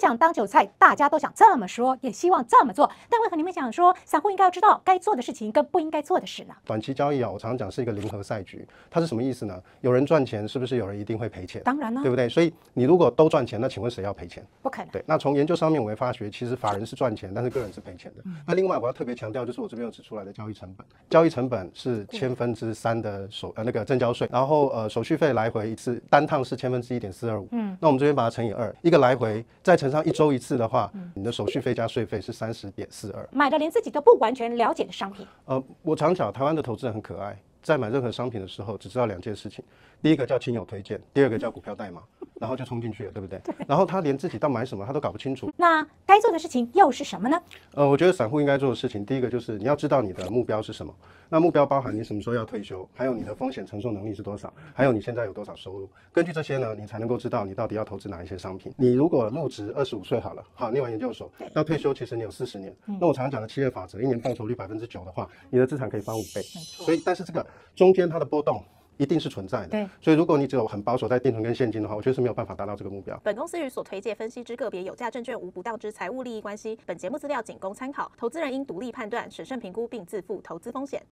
想当韭菜，大家都想这么说，也希望这么做。但为何你们想说散户应该要知道该做的事情跟不应该做的事呢？短期交易啊，我常常讲是一个零和赛局，它是什么意思呢？有人赚钱，是不是有人一定会赔钱？当然了，对不对？所以你如果都赚钱，那请问谁要赔钱？不可能。对，那从研究上面我也发觉，其实法人是赚钱，但是个人是赔钱的。那另外我要特别强调，就是我这边有指出来的交易成本。交易成本是千分之三的手呃，那个正交税，然后呃，手续费来回一次，单趟是千分之一点四二五。嗯，那我们这边把它乘以二，一个来回再乘。上一周一次的话，你的手续费加税费是三十点四二。买的连自己都不完全了解的商品，呃，我常讲台湾的投资人很可爱，在买任何商品的时候，只知道两件事情，第一个叫亲友推荐，第二个叫股票代码。然后就冲进去了，对不对？对。然后他连自己要买什么，他都搞不清楚。那该做的事情又是什么呢？呃，我觉得散户应该做的事情，第一个就是你要知道你的目标是什么。那目标包含你什么时候要退休，还有你的风险承受能力是多少，还有你现在有多少收入。根据这些呢，你才能够知道你到底要投资哪一些商品。你如果入职二十五岁好了，好，念完研究所，那退休其实你有四十年。那我常常讲的七月法则，一年报酬率百分之九的话，你的资产可以翻五倍。所以，但是这个中间它的波动。一定是存在的。对，所以如果你只有很保守在定存跟现金的话，我觉得是没有办法达到这个目标。本公司与所推介分析之个别有价证券无不当之财务利益关系，本节目资料仅供参考，投资人应独立判断、审慎评估并自负投资风险。